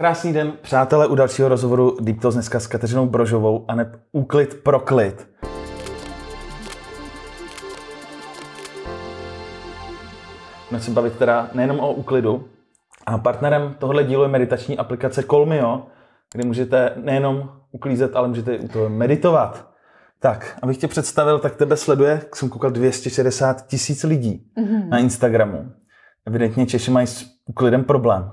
Krásný den, přátelé, u dalšího rozhovoru Deep Talks dneska s Kateřinou Brožovou a ne úklid pro klid. Dnes se bavit teda nejenom o úklidu. A partnerem tohle dílu je meditační aplikace Kolmio, kde můžete nejenom uklízet, ale můžete i u toho meditovat. Tak, abych tě představil, tak tebe sleduje, jsem koukal, 260 tisíc lidí mm-hmm. na Instagramu. Evidentně Češi mají s úklidem problém.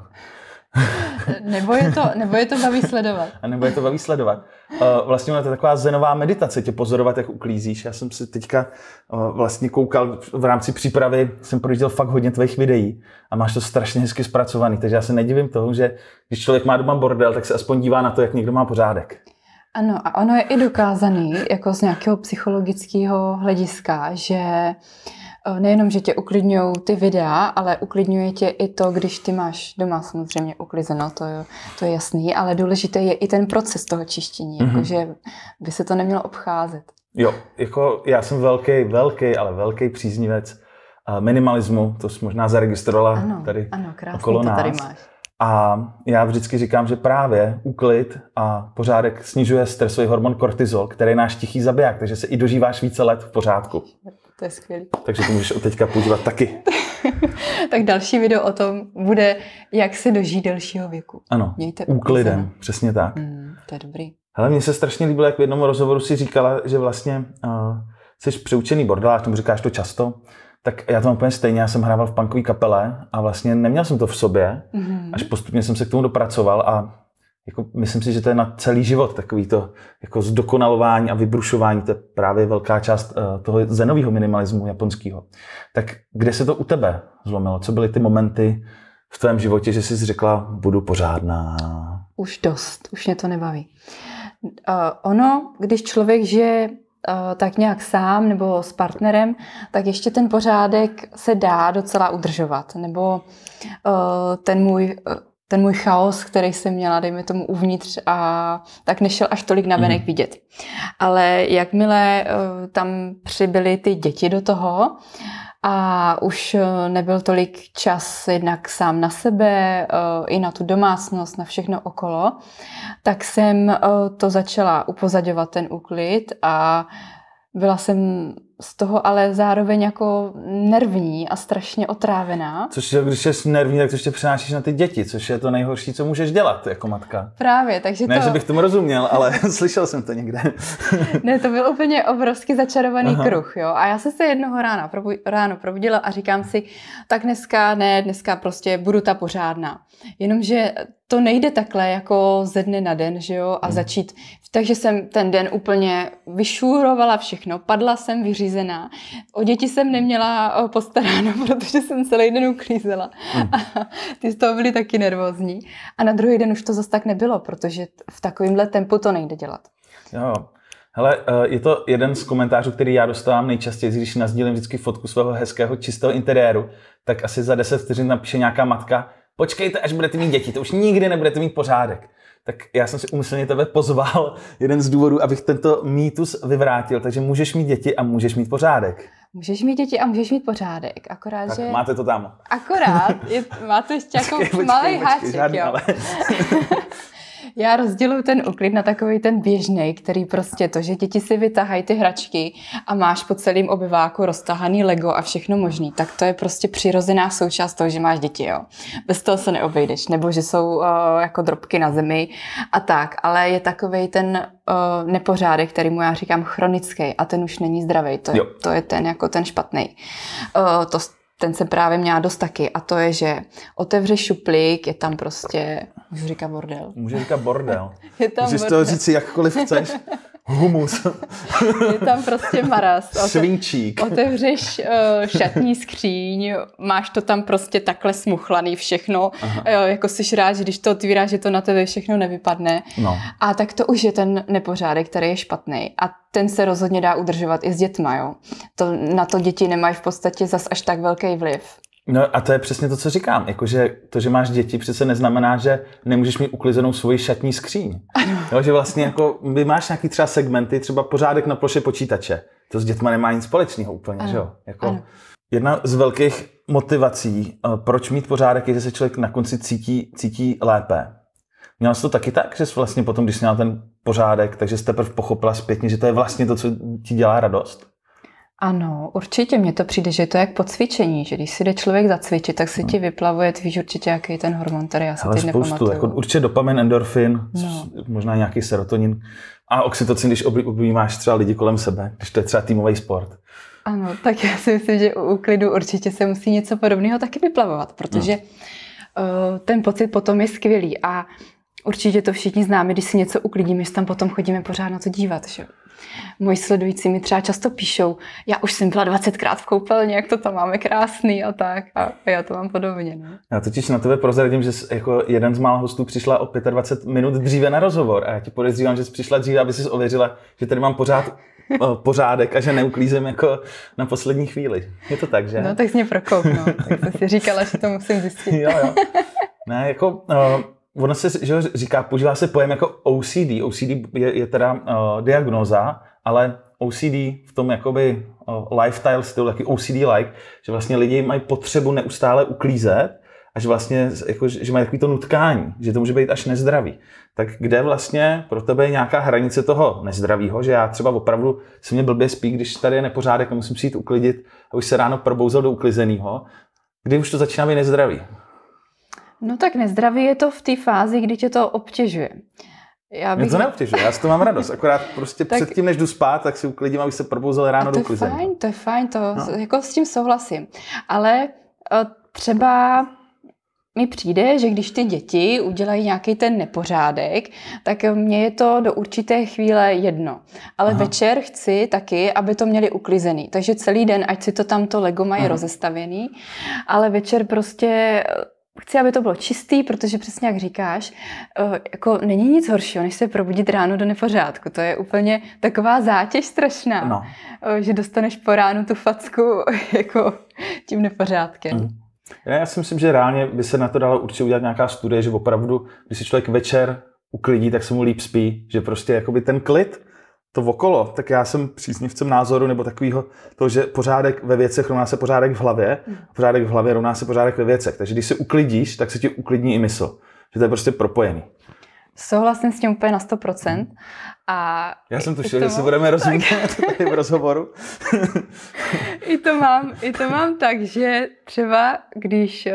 Nebo je to, nebo je to baví sledovat. A nebo je to baví sledovat. Eh, vlastně to je taková zenová meditace, tě pozorovat, jak uklízíš. Já jsem si teďka eh, vlastně koukal v rámci přípravy, jsem prožil fakt hodně tvých videí a máš to strašně hezky zpracovaný, takže já se nedivím toho, že když člověk má doma bordel, tak se aspoň dívá na to, jak někdo má pořádek. Ano, a ono je i dokázaný, jako z nějakého psychologického hlediska, že uh, Eh, nejenom, že tě uklidňují ty videa, ale uklidňuje tě i to, když ty máš doma samozřejmě uklizeno, to, je, to je jasný, ale důležité je i ten proces toho čištění, mm-hmm. jakože mhm. by se to nemělo obcházet. Jo, jako já jsem velký, velký, ale velký příznivec eh, minimalismu, to jsi možná zaregistrovala ano, tady ano, krásný, okolo to nás. tady máš. A já vždycky říkám, že právě úklid a pořádek snižuje stresový hormon kortizol, který je náš tichý zabiják, takže se i dožíváš více let v pořádku. To je skvělé. Takže to můžeš teďka používat taky. tak další video o tom bude, jak se dožít delšího věku. Ano, Mějte úklidem, úplně. přesně tak. Mm, to je dobrý. Ale mně se strašně líbilo, jak v jednom rozhovoru si říkala, že vlastně uh, jsi přeučený bordelář, tomu říkáš to často, tak já to mám úplně stejně, já jsem hrával v punkové kapele a vlastně neměl jsem to v sobě, mm-hmm. až postupně jsem se k tomu dopracoval a jako myslím si, že to je na celý život takový to jako zdokonalování a vybrušování, to je právě velká část eh, toho zenového minimalismu japonského. Tak kde se to u tebe zlomilo? Co byly ty momenty v tvém životě, že jsi řekla, budu pořádná? Už dost, už mě to nebaví. Uh, ono, když člověk žije eh, tak nějak sám nebo s partnerem, tak ještě ten pořádek se dá docela udržovat. Nebo ten můj ten můj chaos, který jsem měla, dejme tomu uvnitř, a tak nešel až tolik na venek mm. vidět. Ale jakmile eh, tam přibyly ty děti do toho, a už eh, nebyl tolik čas jednak sám na sebe, eh, i na tu domácnost, na všechno okolo, tak jsem to začala upozaděvat ten úklid a byla jsem z toho ale zároveň jako nervní a strašně otrávená. Což je, když jsi nervní, tak to ještě přenášíš na ty děti, což je to nejhorší, co můžeš dělat jako matka. Právě, takže ne, to... Ne, že bych tomu rozuměl, ale slyšel jsem to někde. ne, to byl úplně obrovský začarovaný Aha. kruh, jo. A já jsem se jednoho rána probu... ráno probudila a říkám si, tak dneska ne, dneska prostě budu ta pořádná. Jenomže to nejde takhle jako ze dne na den, že jo, a hmm. začít. Takže jsem ten den úplně vyšúrovala všechno, padla jsem vyřízená. O děti jsem neměla postaráno, protože jsem celý den uklízela. Hmm. ty z toho byly taky nervózní. A na druhý den už to zase tak nebylo, protože v takovémhle tempu to nejde dělat. Jo. Hele, eh, je to jeden z komentářů, který já dostávám nejčastěji, když nazdílím vždycky fotku svého hezkého čistého interiéru, tak asi za 10 vteřin napíše nějaká matka, počkejte, až budete mít děti, to už nikdy nebudete mít pořádek. Tak já jsem si umyslně tebe pozval, jeden z důvodů, abych tento mýtus vyvrátil, takže můžeš mít děti a můžeš mít pořádek. Můžeš mít děti a můžeš mít pořádek, akorát, tak, že... máte to tam. Akorát, je, máte ještě jako počkej, malý počkej, háček, počkej, žádný, jo. Ale... Já rozděluji ten úklid na takový ten běžný, který prostě to, že děti si vytahají ty hračky a máš po celém obyváku roztahaný Lego a všechno možný, tak to je prostě přirozená součást toho, že máš děti, jo. Bez toho se neobejdeš, nebo že jsou uh, jako drobky na zemi a tak, ale je takový ten uh, nepořádek, který mu já říkám chronický a ten už není zdravý, to je, to je ten jako ten špatný. Uh, eh, to ten jsem právě měla dost taky a to je, že otevře šuplík, je tam prostě, můžu říkat bordel. Můžu říkat bordel. je tam Můžeš bordel. to říct jakkoliv chceš. humus. je tam prostě maras. Svinčík. Otevřeš uh, šatní skříň, máš to tam prostě takhle smuchlaný všechno. Aha. Uh, jako jsi rád, že když to otvíráš, že to na tebe všechno nevypadne. No. A tak to už je ten nepořádek, který je špatný. A ten se rozhodně dá udržovat i s dětma, jo. To, na to děti nemají v podstatě zas až tak velký vliv. No a to je přesně to, co říkám. Jakože to, že máš děti, přece neznamená, že nemůžeš mít uklizenou svoji šatní skříň. Ano. Jo, že vlastně jako by máš nějaký třeba segmenty, třeba pořádek na ploše počítače. To s dětma nemá nic společného úplně, ano. že jo? Jako, ano. Jedna z velkých motivací, eh, proč mít pořádek, je, že se člověk na konci cítí, cítí lépe. Měla jsi to taky tak, že jsi vlastně potom, když jsi měla ten pořádek, takže jsi teprve pochopila zpětně, že to je vlastně to, co ti dělá radost? Ano, určitě mně to přijde, že to je jak po cvičení, že když si jde člověk zacvičit, tak se hmm. ti vyplavuje, ty víš určitě, jaký je ten hormon, který já si teď nepamatuju. Jako určitě dopamin, endorfin, no. možná nějaký serotonin a oxytocin, když objímáš třeba lidi kolem sebe, když to je třeba týmový sport. Ano, tak já si myslím, že u klidu určitě se musí něco podobného taky vyplavovat, protože no. Eh, ten pocit potom je skvělý a určitě to všichni známe, když si něco uklidíme, že tam potom chodíme pořád na to dívat. Že? moji sledující mi třeba často píšou, já už jsem byla 20krát v koupelně, jak to tam máme krásný a tak. A já to mám podobně. No. Já totiž na tebe prozradím, že jsi jako jeden z mála hostů přišla o 25 minut dříve na rozhovor. A já ti podezřívám, že jsi přišla dříve, aby si ověřila, že tady mám pořád pořádek a že neuklízím jako na poslední chvíli. Je to tak, že? No tak jsi mě prokop, no. Tak jsi si říkala, že to musím zjistit. jo, jo. Ne, jako... Uh, ono se že říká, používá se pojem jako OCD. OCD je, je teda uh, eh, diagnoza, ale OCD v tom jakoby uh, lifestyle stylu, taky OCD-like, že vlastně lidi mají potřebu neustále uklízet a že vlastně jako, že mají takový to nutkání, že to může být až nezdravý. Tak kde vlastně pro tebe je nějaká hranice toho nezdravého, že já třeba opravdu se mě blbě spí, když tady je nepořádek a musím si jít uklidit a už se ráno probouzel do uklizeného, kdy už to začíná být nezdravý? No tak nezdravý je to v té fázi, kdy tě to obtěžuje. Já bych... Mě to neobtěžuje, já si to mám radost. Akorát prostě tak... předtím, než jdu spát, tak si uklidím, aby se probouzel ráno do klize. To je fajn, to je fajn, to no. jako s tím souhlasím. Ale eh, třeba mi přijde, že když ty děti udělají nějaký ten nepořádek, tak mně je to do určité chvíle jedno. Ale Aha. večer chci taky, aby to měli uklizený. Takže celý den, ať si to tam to Lego mají Aha. rozestavěný, ale večer prostě chci, aby to bylo čistý, protože přesně jak říkáš, eh, jako není nic horšího, než se probudit ráno do nepořádku. To je úplně taková zátěž strašná, no. Eh, že dostaneš po ránu tu facku jako tím nepořádkem. Mm. Já si myslím, že reálně by se na to dalo určitě udělat nějaká studie, že opravdu, když si člověk večer uklidí, tak se mu líp spí, že prostě jakoby ten klid, to okolo, tak já jsem příznivcem názoru nebo takového toho, že pořádek ve věcech rovná se pořádek v hlavě, hmm. pořádek v hlavě rovná se pořádek ve věcech. Takže když se uklidíš, tak se ti uklidní i mysl. Že to je prostě propojený. Souhlasím s tím úplně na 100%. A Já jsem tušil, že se budeme rozumět tady v rozhovoru. I to mám, i to mám tak, že třeba když uh,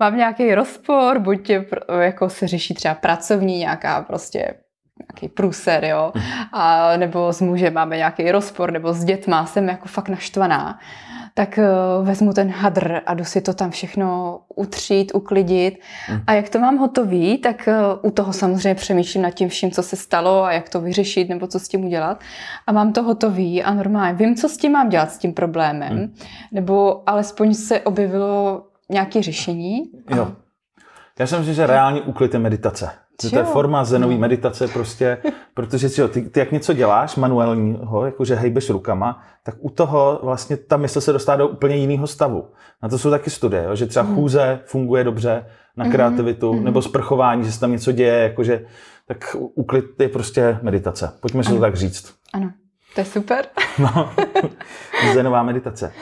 mám nějaký rozpor, buď tě, jako se řeší třeba pracovní nějaká prostě nějaký průser, jo, mhm. a, nebo s mužem máme nějaký rozpor, nebo s dětma, jsem jako fakt naštvaná, tak uh, vezmu ten hadr a jdu si to tam všechno utřít, uklidit. Mm. A jak to mám hotový, tak uh, u toho samozřejmě přemýšlím nad tím vším, co se stalo a jak to vyřešit, nebo co s tím udělat. A mám to hotový a normálně vím, co s tím mám dělat, s tím problémem, mm. nebo alespoň se objevilo nějaké řešení. Jo. Já jsem si, že reálně uklid je meditace to je forma zenové meditace prostě, protože čo, ty, ty, jak něco děláš manuálního, jakože hejbeš rukama, tak u toho vlastně ta mysl se dostává do úplně jiného stavu. Na to jsou taky studie, jo, že třeba mhm. chůze funguje dobře na mhm. kreativitu, mm nebo sprchování, že se tam něco děje, jakože, tak uklid je prostě meditace. Pojďme si to tak říct. Ano, to je super. no, zenová meditace.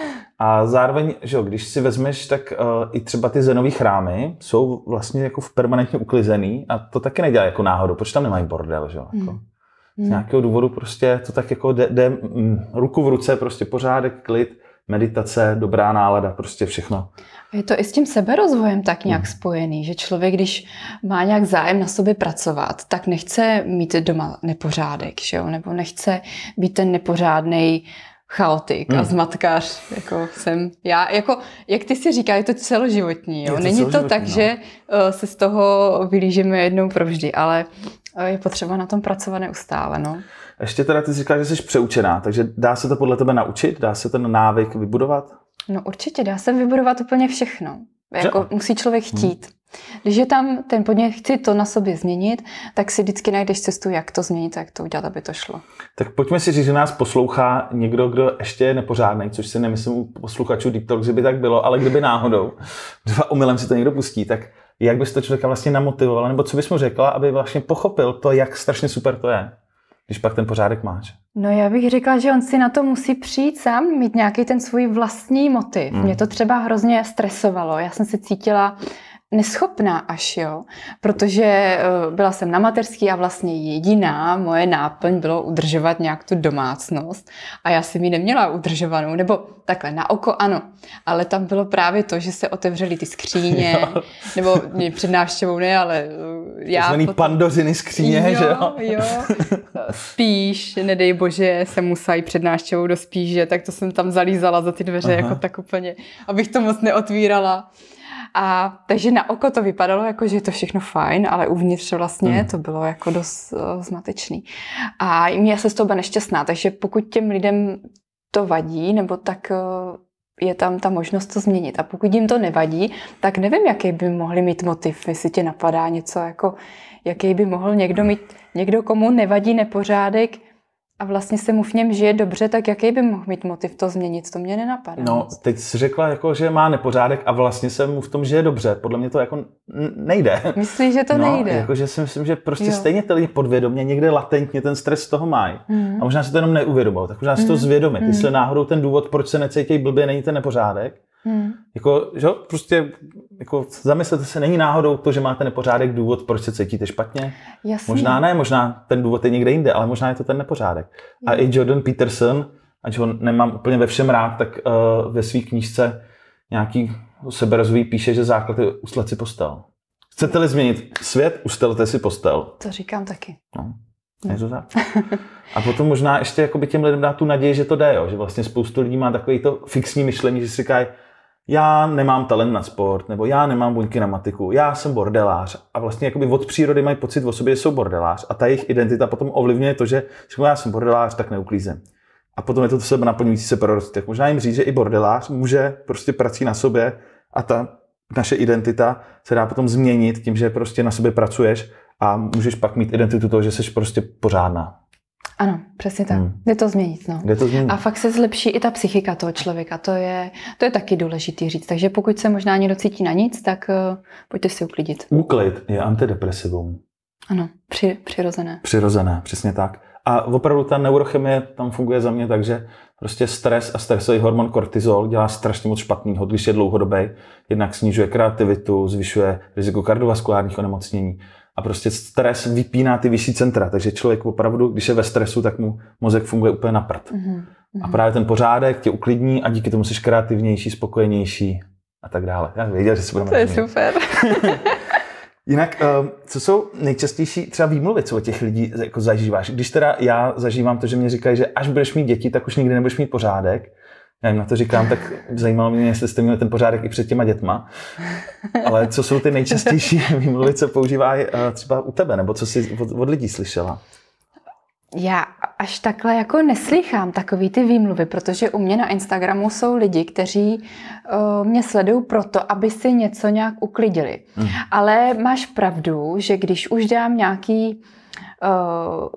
A zároveň, že jo, když si vezmeš, tak uh, i třeba ty zenové chrámy jsou vlastně jako v permanentně uklizený a to taky nedělá jako náhodou, proč tam nemají bordel, že jo? Mm. Jako, mm. Z nějakého důvodu prostě to tak jako jde, jde mm, ruku v ruce, prostě pořádek, klid, meditace, dobrá nálada, prostě všechno. Je to i s tím seberozvojem tak nějak mm. spojený, že člověk, když má nějak zájem na sobě pracovat, tak nechce mít doma nepořádek, že jo? nebo nechce být ten nepořádný chaotik hmm. a zmatkář, jako jsem já. Jako, jak ty si říká, je to celoživotní. Jo? Je to Není celoživotní, to tak, no. že uh, se z toho vylížeme jednou provždy, ale uh, je potřeba na tom pracovat neustále. No? Ještě teda ty říkáš, že jsi přeučená, takže dá se to podle tebe naučit? Dá se ten návyk vybudovat? No určitě, dá se vybudovat úplně všechno. Jako že... musí člověk hmm. chtít. Hmm. Když je tam ten podnět, chci to na sobě změnit, tak si vždycky najdeš cestu, jak to změnit, jak to udělat, aby to šlo. Tak pojďme si říct, že nás poslouchá někdo, kdo ještě je nepořádný, což si nemyslím u posluchačů TikTok, že by tak bylo, ale kdyby náhodou, dva umylem si to někdo pustí, tak jak bys to člověka vlastně namotivovala, nebo co bys mu řekla, aby vlastně pochopil to, jak strašně super to je? když pak ten pořádek máš? No já bych řekla, že on si na to musí přijít sám, mít nějaký ten svůj vlastní motiv. Mm. Mě to třeba hrozně stresovalo. Já jsem se cítila neschopná až, jo, protože eh, byla jsem na mateřský a vlastně jediná moje náplň bylo udržovat nějak tu domácnost a já jsem ji neměla udržovanou, nebo takhle na oko ano, ale tam bylo právě to, že se otevřely ty skříně, nebo před návštěvou ne, ale eh, já... Znamený potom... pandořiny skříně, jo, že jo? jo. Spíš, nedej bože, se musají před návštěvou do spíže, tak to jsem tam zalízala za ty dveře Aha. jako tak úplně, abych to moc neotvírala. A takže na oko to vypadalo jako, že je to všechno fajn, ale uvnitř vlastně hmm. to bylo jako dost uh, zmatečný. A mě se z toho byla nešťastná, takže pokud těm lidem to vadí, nebo tak uh, je tam ta možnost to změnit. A pokud jim to nevadí, tak nevím, jaký by mohli mít motiv, jestli tě napadá něco, jako jaký by mohl někdo mít, někdo komu nevadí nepořádek, a vlastně se mu v něm žije dobře, tak jaký by mohl mít motiv to změnit? To mě nenapadá. No, teď jsi řekla, jako, že má nepořádek a vlastně se mu v tom žije dobře. Podle mě to jako nejde. Myslím, že to no, nejde. Jako, že si myslím, že prostě jo. stejně ty lidi podvědomě někde latentně ten stres toho mají. Mm. A možná se to jenom neuvědomují, tak možná si mm. to mhm. zvědomit. Mm. Jestli mhm. náhodou ten důvod, proč se necítí blbě, není ten nepořádek, Hmm. Jako, že prostě jako zamyslete se, není náhodou to, že máte nepořádek důvod, proč se cítíte špatně? Jasný. Možná ne, možná ten důvod je někde jinde, ale možná je to ten nepořádek. Hmm. A i Jordan Peterson, ať ho nemám úplně ve všem rád, tak uh, ve své knížce nějaký seberozvíjí píše, že základ je uslat si postel. Chcete-li změnit svět, ustelte si postel. To říkám taky. No, no. Je to tak. A potom možná ještě těm lidem dá tu naději, že to jde, jo? že vlastně spoustu lidí má takový to fixní myšlení, že si říkají, já nemám talent na sport, nebo já nemám buňky na matiku, já jsem bordelář. A vlastně jakoby od přírody mají pocit o sobě, že jsou bordelář. A ta jejich identita potom ovlivňuje to, že řeknu, já jsem bordelář, tak neuklízem. A potom je to, sebe naplňující se Tak Možná jim říct, že i bordelář může prostě prací na sobě a ta naše identita se dá potom změnit tím, že prostě na sobě pracuješ a můžeš pak mít identitu toho, že jsi prostě pořádná. Ano, přesně tak. Hmm. Jde to změnit. No. Jde to změnit. A fakt se zlepší i ta psychika toho člověka. To je, to je taky důležité říct. Takže pokud se možná někdo cítí na nic, tak uh, pojďte si uklidit. Úklid je antidepresivum. Ano, při, přirozené. Přirozené, přesně tak. A opravdu ta neurochemie tam funguje za mě tak, že prostě stres a stresový hormon kortizol dělá strašně moc špatného, když je dlouhodobý. Jednak snižuje kreativitu, zvyšuje riziko kardiovaskulárních onemocnění a prostě stres vypíná ty vyšší centra, takže člověk opravdu, když je ve stresu, tak mu mozek funguje úplně na prd. Mm-hmm. A mhm. právě ten pořádek tě uklidní a díky tomu jsi kreativnější, spokojenější a tak dále. Já věděl, že se budeme To je rozumět. super. Jinak, ehm, co jsou nejčastější třeba výmluvy, co o těch lidí jako zažíváš? Když teda já zažívám to, že mě říkají, že až budeš mít děti, tak už nikdy nebudeš mít pořádek, na to říkám, tak zajímalo mě, jestli jste měli ten pořádek i před těma dětma. Ale co jsou ty nejčastější výmluvy, co používá eh, třeba u tebe, nebo co jsi od, lidí slyšela? Já až takhle jako neslychám takový ty výmluvy, protože u mě na Instagramu jsou lidi, kteří uh, mě sledují proto, aby si něco nějak uklidili. Hmm. Ale máš pravdu, že když už dám nějaký uh,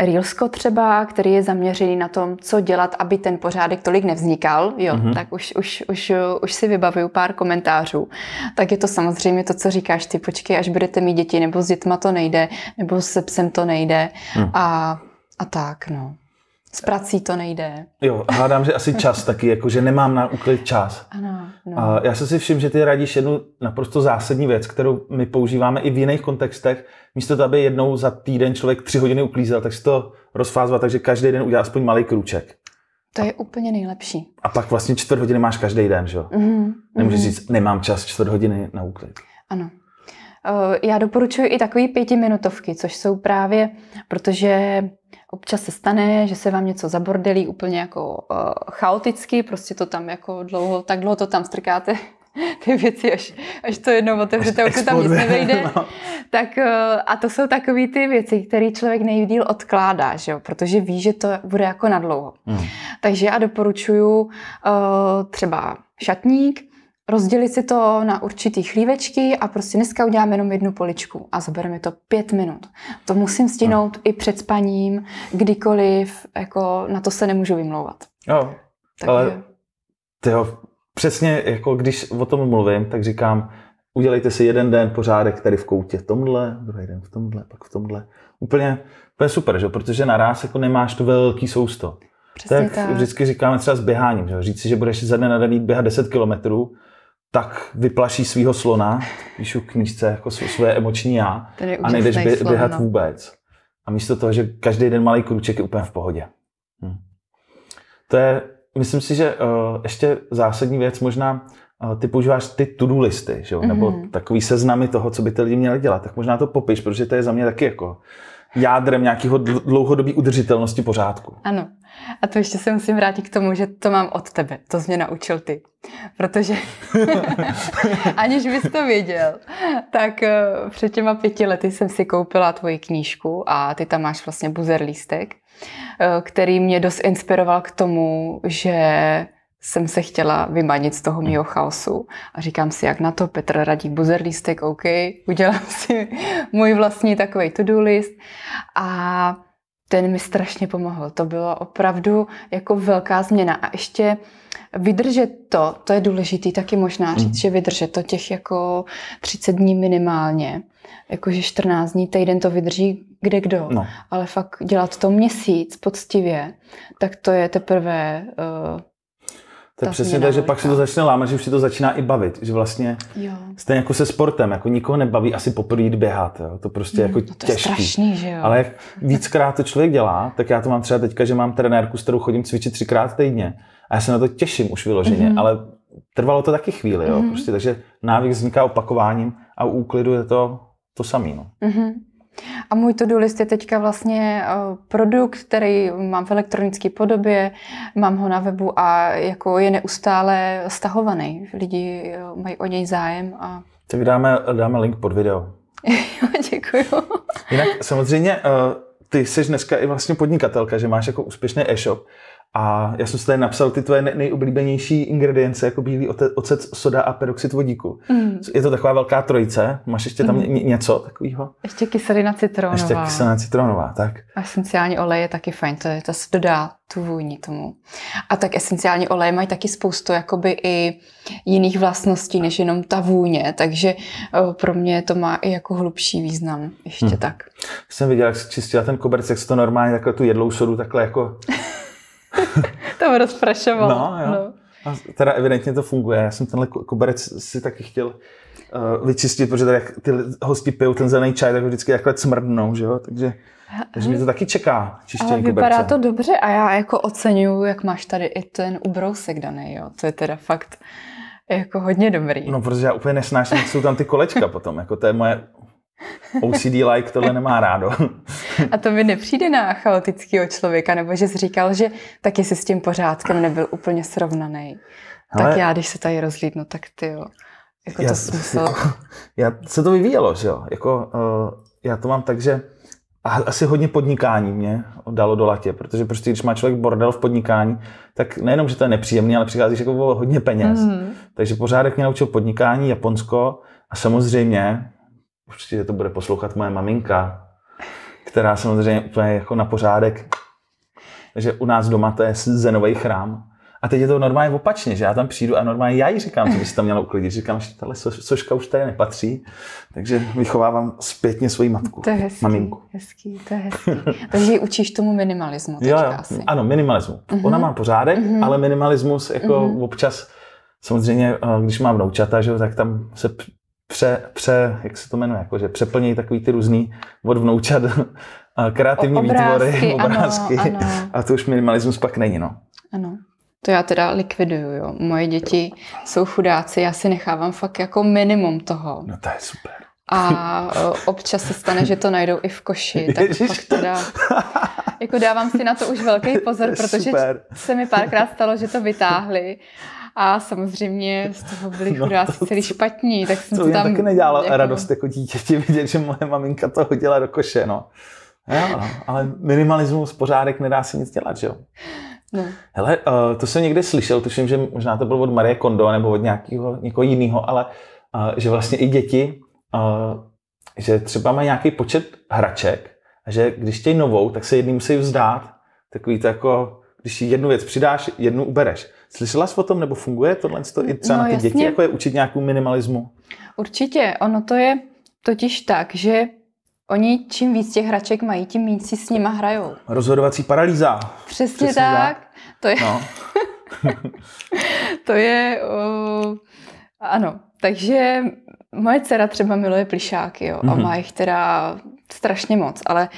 Reelsko třeba, který je zaměřený na tom, co dělat, aby ten pořádek tolik nevznikal, jo, mm-hmm. tak už, už, už, už si vybavuju pár komentářů. Tak je to samozřejmě to, co říkáš, ty počkej, až budete mít děti, nebo s dětma to nejde, nebo se psem to nejde mm. a, a tak, no. S prací to nejde. Jo, hádám, že asi čas taky, jako že nemám na úklid čas. Ano, no. A já se si všiml, že ty radíš jednu naprosto zásadní věc, kterou my používáme i v jiných kontextech. Místo toho, aby jednou za týden člověk tři hodiny uklízel, tak si to rozfázovat, takže každý den udělá aspoň malý krůček. To je úplně nejlepší. A pak vlastně čtvrt hodiny máš každý den, že jo? Mm-hmm. Nemůžeš mhm. říct, nemám čas čtvrt hodiny na úklid. Ano. Eh, já doporučuji i takové pětiminutovky, což jsou právě, protože občas se stane, že se vám něco zabordelí úplně jako eh, chaoticky, prostě to tam jako dlouho, tak dlouho to tam strkáte, ty věci, až, až to jednou otevřete, už tam nic nevejde. No. Tak eh, a to jsou takové ty věci, které člověk nejvíc odkládá, že jo? protože ví, že to bude jako nadlouho. Hmm. Takže já doporučuji uh, třeba šatník, rozdělit si to na určitý chlívečky a prostě dneska udělám jenom jednu poličku a zabere mi to pět minut. To musím stihnout no. i před spaním, kdykoliv, jako na to se nemůžu vymlouvat. Jo, tak ale tyjo, přesně jako když o tom mluvím, tak říkám, udělejte si jeden den pořádek tady v koutě tomhle, druhý den v tomhle, pak v tomhle. Úplně, úplně super, že? protože naraz jako nemáš to velký sousto. Přesně tak, tak vždycky říkáme třeba s běháním, že? říct si, že budeš za den na den jít běhat 10 kilometrů, tak vyplaší svého slona, píšu knížce jako svoje emoční já a nejdeš bě, běhat no. vůbec. A místo toho, že každý den malý kruček je úplně v pohodě. Hm. To je, myslím si, že uh, ještě zásadní věc možná, uh, ty používáš ty to-do listy, že? Mm-hmm. nebo mhm. takový seznamy toho, co by ty lidi měli dělat, tak možná to popiš, protože to je za mě taky jako jádrem nějakého dlouhodobé udržitelnosti pořádku. Ano. A to ještě se musím vrátit k tomu, že to mám od tebe. To jsi mě naučil ty. Protože aniž bys to věděl, tak eh, před těma pěti lety jsem si koupila tvoji knížku a ty tam máš vlastně buzer lístek, eh, který mě dost inspiroval k tomu, že jsem se chtěla vymanit z toho mýho chaosu a říkám si, jak na to, Petr radí lístek, OK, udělám si můj vlastní takový to-do list a ten mi strašně pomohl. To bylo opravdu jako velká změna. A ještě vydržet to, to je důležité taky možná hmm. říct, mm. že vydržet to těch jako 30 dní minimálně. Jakože 14 dní, týden to vydrží kde kdo. No. Ale fakt dělat to měsíc poctivě, tak to je teprve uh, to je přesně tak, že pak se to začne lámat, že už si to začíná i bavit, že vlastně jo. stejně jako se sportem, jako nikoho nebaví asi poprvé jít běhat, jo? to prostě mm, jako no to těžký. Je strašný, že jo? Ale jak víckrát to člověk dělá, tak já to mám třeba teďka, že mám trenérku, s kterou chodím cvičit třikrát týdně a já se na to těším už vyloženě, mm-hmm. ale trvalo to taky chvíli, jo? Mm-hmm. Prostě, takže návyk vzniká opakováním a u úklidu je to to samé. No. Mm-hmm. A můj to-do list je teďka vlastně eh, produkt, který mám v elektronické podobě, mám ho na webu a jako je neustále stahovaný. Lidi eh, mají o něj zájem. A... Tak dáme, dáme link pod video. Děkuji. Jinak samozřejmě eh, ty jsi dneska i vlastně podnikatelka, že máš jako úspěšný e-shop. A já jsem si tady napsal ty tvoje nejoblíbenější ingredience, jako bílý ocet, soda a peroxid vodíku. Mm. Je to taková velká trojice. Máš ještě tam mm. něco takového? Ještě kyselina citronová. Ještě kyselina citronová, tak. A esenciální olej je taky fajn, to je, to se dodá tu vůni tomu. A tak esenciální olej mají taky spoustu jakoby i jiných vlastností, než jenom ta vůně, takže pro mě to má i jako hlubší význam, ještě mm. tak. Jsem viděl, jak čistila ten koberec, jak se to normálně takhle tu jedlou sodu takhle jako Tam rozprašovalo. No, jo. No. A teda evidentně to funguje. Já jsem tenhle koberec si taky chtěl uh, vyčistit, protože tady, jak ty hosti pijou ten zelený čaj, tak vždycky takhle smrdnou, že jo? Takže, takže mi to taky čeká čištění Ale vypadá to dobře a já jako oceňuju, jak máš tady i ten ubrousek daný, jo? To je teda fakt jako hodně dobrý. No, protože já úplně nesnáším, jsou tam ty kolečka potom, jako to je moje OCD-like tohle nemá rádo. A to mi nepřijde na chaotického člověka, nebo že jsi říkal, že taky si s tím pořádkem nebyl úplně srovnaný. Ale... Tak já, když se tady rozlídnu, tak ty jo. Jako já, to smysl. Jako, já, se to vyvíjelo, že jo. Jako, uh, já to mám tak, že asi hodně podnikání mě dalo do latě, protože prostě když má člověk bordel v podnikání, tak nejenom, že to je nepříjemný, ale přicházíš jako hodně peněz. Mm. Takže pořádek mě naučil podnikání, Japonsko a samozřejmě určitě to bude poslouchat moje maminka, která samozřejmě úplně jako na pořádek. Takže u nás doma to je zenový chrám. A teď je to normálně opačně, že já tam přijdu a normálně já jí říkám, že by se tam měla uklidit. Říkám, že tahle so, soška už tady nepatří, takže vychovávám zpětně svoji matku. To je hezký, maminku. hezký to je hezký. takže ji učíš tomu minimalismu jo, jo, asi. Ano, minimalismu. Uh-huh. Ona má pořádek, uh-huh. ale minimalismus jako uh-huh. občas Samozřejmě, eh, když mám vnoučata, že, tak tam se pře, pře, jak se to jmenuje, jako, že přeplnějí takový ty různý od vnoučat kreativní obrázky, výtvory, obrázky. Ano, ano. A to už minimalismus pak není, no. Ano. To já teda likviduju, jo. Moje děti jsou chudáci, já si nechávám fakt jako minimum toho. No to je super. A e, občas se stane, že to najdou i v koši. Tak Ježiš. pak teda, jako dávám si na to už velký pozor, protože Super. se mi párkrát stalo, že to vytáhli a samozřejmě z toho byli no, chudáci no to, celý špatní. Tak jsem to, to tam... taky nedělala jako... radost jako dítěti vidět, že moje maminka to hodila do koše, no. Jo, no, ale minimalismus, pořádek, nedá se nic dělat, že jo? No. Hele, eh, to jsem někde slyšel, tuším, že možná to bylo od Marie Kondo nebo od nějakého, někoho jiného, ale eh, že vlastně i děti, eh, že třeba mají nějaký počet hraček a že když chtějí novou, tak se jedním musí vzdát. Takový to jako, když jednu věc přidáš, jednu ubereš. Slyšela jsi o tom, nebo funguje tohle to i třeba no, na ty jasně. děti, jako je učit nějakou minimalismu? Určitě, ono to je totiž tak, že oni čím víc těch hraček mají, tím víc si s nima hrajou. Rozhodovací paralýza. Přesně, Přesně tak. tak. To je... No. to je... Uh, ano, takže moje dcera třeba miluje plišáky, jo, mm-hmm. a mhm. má jich teda strašně moc, ale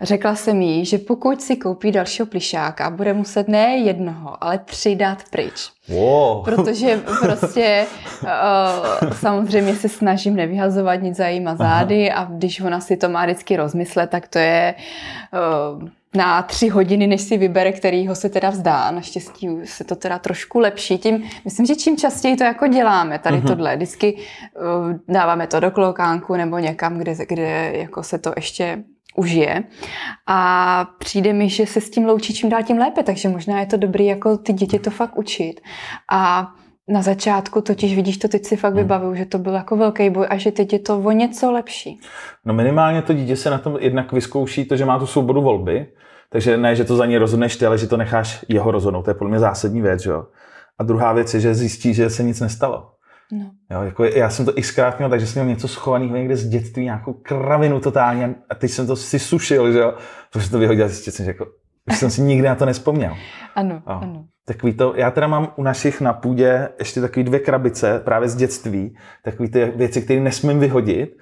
řekla jsem jí, že pokud si koupí dalšího plišáka, bude muset ne jednoho, ale tři dát pryč. Wow. Protože prostě uh, samozřejmě se snažím nevyhazovat nic za jejíma zády Aha. a když ona si to má vždycky rozmyslet, tak to je uh, na tři hodiny, než si vybere, kterýho se teda vzdá. Naštěstí se to teda trošku lepší. Tím, myslím, že čím častěji to jako děláme, tady mm-hmm. tohle, vždycky uh, dáváme to do klokánku nebo někam, kde, kde jako se to ještě užije. A přijde mi, že se s tím loučí čím dál tím lépe, takže možná je to dobrý jako ty děti to fakt učit. A na začátku totiž, vidíš to, teď si fakt vybavil, hmm. že to byl jako velký boj a že teď je to o něco lepší. No minimálně to dítě se na tom jednak vyzkouší to, že má tu svobodu volby, takže ne, že to za ní rozhodneš ty, ale že to necháš jeho rozhodnout. To je podle mě zásadní věc, jo. A druhá věc je, že zjistí, že se nic nestalo. No. Jo, jako já jsem to i zkrátnil, takže jsem měl něco schovaného někde z dětství, nějakou kravinu totálně a teď jsem to si sušil, že jo. Protože to vyhodil, zjistil jsem, že jako, už jsem si nikdy na to nespomněl. Ano, jo. ano. Takový to, já teda mám u našich na půdě ještě takový dvě krabice právě z dětství, takový ty věci, které nesmím vyhodit.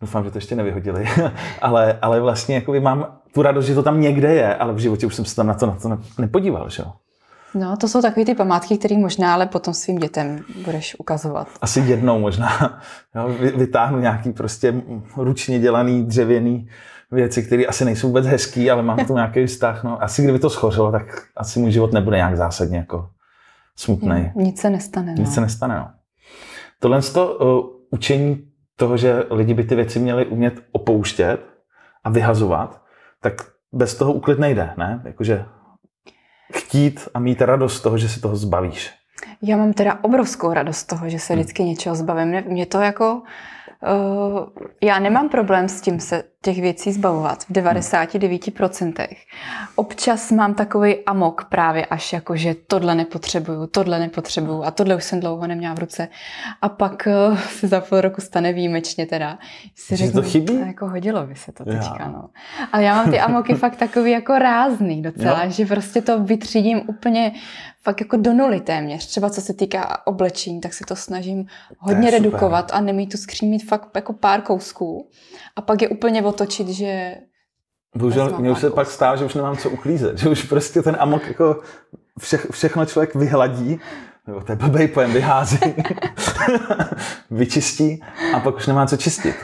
Doufám, že to ještě nevyhodili, ale, ale vlastně jakoby mám tu radost, že to tam někde je, ale v životě už jsem se tam na to, na to nepodíval, že jo. No, to jsou takové ty památky, které možná ale potom svým dětem budeš ukazovat. Asi jednou možná. Jo, vytáhnu nějaký prostě ručně dělaný dřevěný věci, které asi nejsou vůbec hezký, ale mám k tomu nějaký vztah. No, asi kdyby to schořilo, tak asi můj život nebude nějak zásadně jako smutný. Hmm, nic se nestane. No. Nic se nestane, no. Tohle to uh, učení toho, že lidi by ty věci měli umět opouštět a vyhazovat, tak bez toho úklid nejde, ne? Jakože chtít a mít radost z toho, že si toho zbavíš. Já mám teda obrovskou radost z toho, že se hmm. vždycky něčeho zbavím. Mě to jako... Uh, já nemám problém s tím se těch věcí zbavovat v 99%. Občas mám takový amok právě až jako, že tohle nepotřebuju, tohle nepotřebuju a tohle už jsem dlouho neměla v ruce. A pak eh, se za půl roku stane výjimečně teda. Si řeknu, to chybí? Jako hodilo by se to teďka, no. Ale já mám ty amoky fakt takový jako rázný docela, jo. že prostě to vytřídím úplně fakt jako do nuly téměř. Třeba co se týká oblečení, tak se to snažím hodně to redukovat super. a nemít tu skříň mít fakt jako pár kousků a pak je úplně otočit, že... Bohužel mě už se pak stává, že už nemám co uklízet, že už prostě ten amok jako vše, všechno člověk vyhladí, nebo to je blbej pojem, vyhází, vyčistí a pak už nemá co čistit.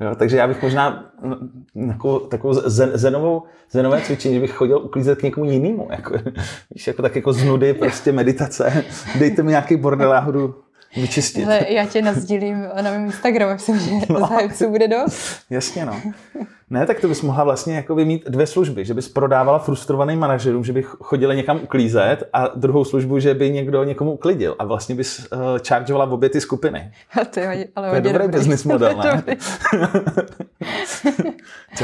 Jo, takže já bych možná no, jako takovou, takovou zen, zenovou, zenové cvičení, že bych chodil uklízet k někomu jinému. Jako, víš, jako tak jako z nudy, prostě meditace. Dejte mi nějaký bordel, já vyčistit. Hele, já tě nazdílím na mém Instagramu, myslím, že no. zájemců bude dost. Jasně, no. Ne, tak to bys mohla vlastně jako mít dvě služby, že bys prodávala frustrovaným manažerům, že by chodili někam uklízet a druhou službu, že by někdo někomu uklidil a vlastně bys uh, chargeovala obě ty skupiny. A to je, ale to je dobrý, dobrý business model, ne?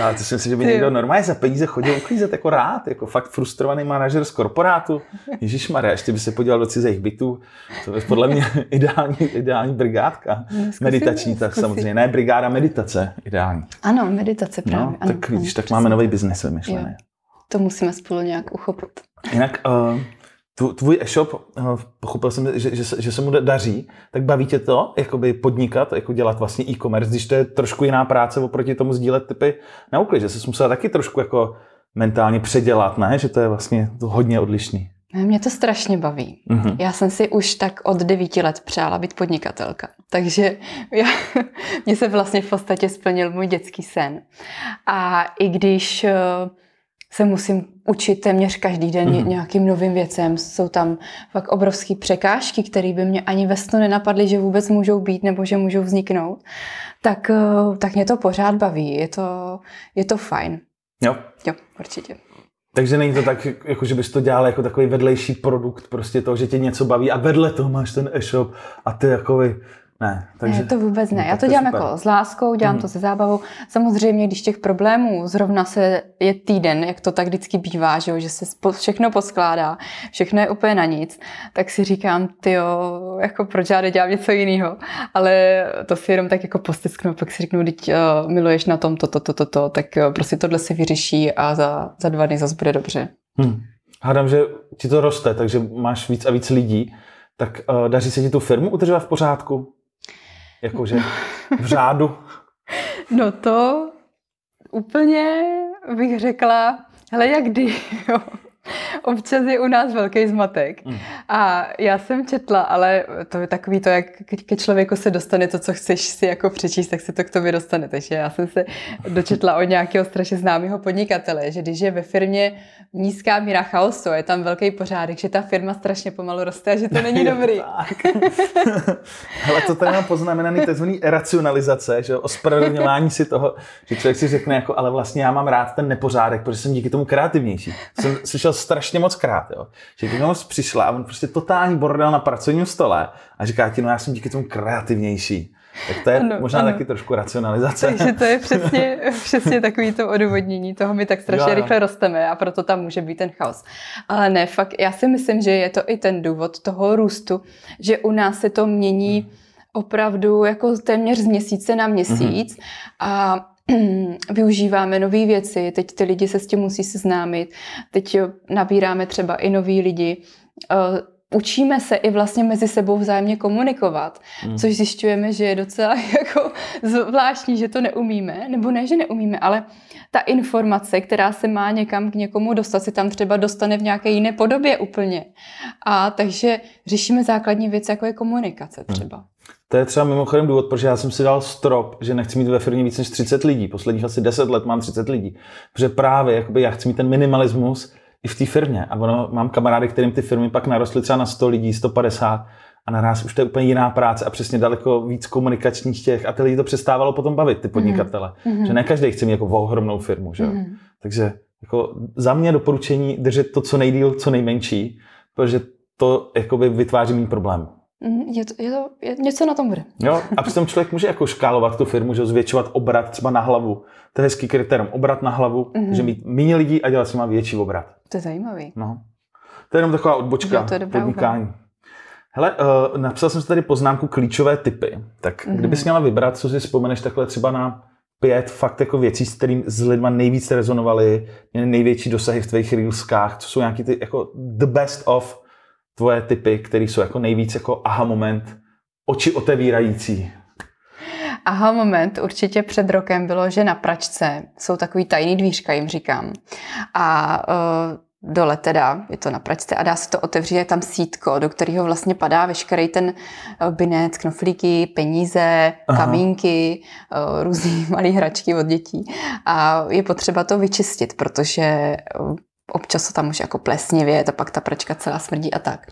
ale to si myslím, že by ty někdo normálně za peníze chodil uklízet jako rád, jako fakt frustrovaný manažer z korporátu. Ježíš Maria, ještě by se podíval do cizích bytů, to je podle mě ideální ideální, ideální brigádka Zkusím meditační, tak samozřejmě. Ne, brigáda meditace, ideální. Ano, meditace no, právě. No, ano, tak ano, vidíš, tak máme nový biznes vymyšlený. To musíme spolu nějak uchopit. Jinak uh, tvůj e-shop, uh, pochopil jsem, že, že, že se mu daří, tak baví tě to, jakoby podnikat, jako dělat vlastně e-commerce, když to je trošku jiná práce oproti tomu sdílet typy na úklid, že se musela taky trošku jako mentálně předělat, ne? Že to je vlastně to hodně odlišný. Mě to strašně baví. Uh-huh. Já jsem si už tak od devíti let přála být podnikatelka. Takže já, mě se vlastně v podstatě splnil můj dětský sen. A i když eh, se musím učit téměř každý den uh-huh. nějakým novým věcem. Jsou tam fakt obrovské překážky, které by mě ani ve snu nenapadly, že vůbec můžou být nebo že můžou vzniknout. Tak, eh, tak mě to pořád baví. Je to, je to fajn. Jo. Jo, určitě. Takže není to tak, jako, že bys to dělal jako takový vedlejší produkt prostě toho, že tě něco baví a vedle toho máš ten e-shop a ty takový ne, takže... Ne, to vůbec ne. No, já to, to dělám super. jako s láskou, dělám mm-hmm. to mhm. se zábavou. Samozřejmě, když těch problémů zrovna se je týden, jak to tak vždycky bývá, že, jo, že se všechno poskládá, všechno je úplně na nic, tak si říkám, ty jako proč já nedělám něco jiného. Ale to si jenom tak jako postisknu, pak si řeknu, teď uh, miluješ na tom toto, toto, to, to, tak uh, prostě tohle se vyřeší a za, za dva dny zase bude dobře. Hmm. Hádám, že ti to roste, takže máš víc a víc lidí. Tak uh, daří se ti tu firmu udržovat v pořádku? Jakože v řádu? no to úplně bych řekla, hele jak kdy, jo občas je u nás velký zmatek. Mm. A já jsem četla, ale to je takový to, jak ke člověku se dostane to, co chceš si jako přečíst, tak se to k tobě dostane. Takže já jsem se dočetla od nějakého strašně známého podnikatele, že když je ve firmě nízká míra chaosu, je tam velký pořádek, že ta firma strašně pomalu roste a že to není dobrý. Ale to tady mám poznamenaný tzv. racionalizace, že ospravedlňování si toho, že člověk si řekne jako, ale vlastně já mám rád ten nepořádek, protože jsem díky tomu kreativnější. Jsem slyšel strašně strašně moc krát, jo. Že moc přišla a on prostě totální bordel na pracovním stole a říká ti, no já jsem díky tomu kreativnější. Tak to je ano, možná ano. taky trošku racionalizace. Takže to je přesně, přesně takový to odůvodnění toho, my tak strašně jo, rychle rosteme a proto tam může být ten chaos. Ale ne, fakt, já si myslím, že je to i ten důvod toho růstu, že u nás se to mění hmm. opravdu jako téměř z měsíce na mhm. měsíc hmm. a využíváme nové věci, teď ty lidi se s tím musí seznámit, teď eh, nabíráme třeba i nový lidi, eh, učíme se i vlastně mezi sebou vzájemně komunikovat, hmm. což zjišťujeme, že je docela jako zvláštní, že to neumíme, nebo ne, že neumíme, ale ta informace, která se má někam k někomu dostat, se tam třeba dostane v nějaké jiné podobě úplně. A takže řešíme základní věc, jako je komunikace hmm. třeba. Hmm. To je třeba mimochodem důvod, protože já jsem si dal strop, že nechci mít ve firmě víc než 30 lidí. Posledních asi 10 let mám 30 lidí. Protože právě jakoby já chci mít ten minimalismus i v té firmě. A ono, mám kamarády, kterým ty firmy pak narostly třeba na 100 lidí, 150 a naraz už to je úplně jiná práce a přesně daleko víc komunikačních těch a ty lidi to přestávalo potom bavit, ty mhm. podnikatele. Mm-hmm. Že ne každý chce mít jako ohromnou firmu, že mm-hmm. Takže jako za mě doporučení držet to co nejdíl, co nejmenší, protože to jakoby vytváří méně problémů. Mhm, je to, je to, je, něco na tom bude. Jo, a přitom člověk může jako škálovat tu firmu, že zvětšovat obrat třeba na hlavu. To je hezký kritérium, obrat na hlavu, mm-hmm. že mít méně lidí a dělat si má větší obrat. To je zajímavý. No. To je jenom taková odbočka jo, to je podnikání. Obrat. Hele, uh, napsal jsem si tady poznámku klíčové typy. Tak mm-hmm. kdybys měla vybrat, co si vzpomeneš takhle třeba na pět fakt jako věcí, s kterým s lidma nejvíc rezonovaly, měly největší dosahy v tvých reelskách, co jsou nějaký ty jako the best of tvoje typy, které jsou jako nejvíc jako aha moment, oči otevírající? Aha moment určitě před rokem bylo, že na pračce jsou takový tajný dvířka, jim říkám. A uh, dole teda, je to na pračce a dá se to otevřít, je tam sítko, do kterého vlastně padá veškerý ten eh, binec, knoflíky, peníze, Aha. kamínky, eh, různé malé hračky od dětí. A je potřeba to vyčistit, protože občas to tam už jako plesnivě, to pak ta pračka celá smrdí a tak.